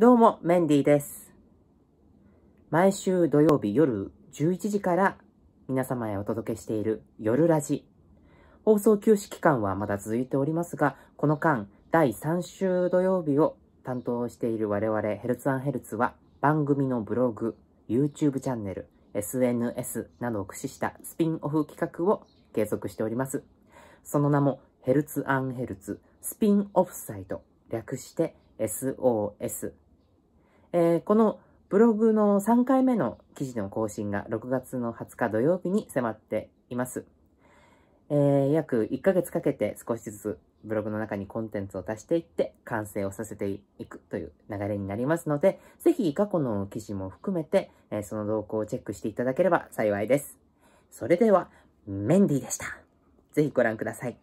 どうも、メンディーです。毎週土曜日夜11時から皆様へお届けしている夜ラジ。放送休止期間はまだ続いておりますが、この間、第3週土曜日を担当している我々ヘルツアンヘルツは番組のブログ、YouTube チャンネル、SNS などを駆使したスピンオフ企画を継続しております。その名もヘルツアンヘルツスピンオフサイト、略して SOS えー、このブログの3回目の記事の更新が6月の20日土曜日に迫っています。えー、約1ヶ月かけて少しずつブログの中にコンテンツを足していって完成をさせていくという流れになりますので、ぜひ過去の記事も含めて、えー、その動向をチェックしていただければ幸いです。それでは、メンディーでした。ぜひご覧ください。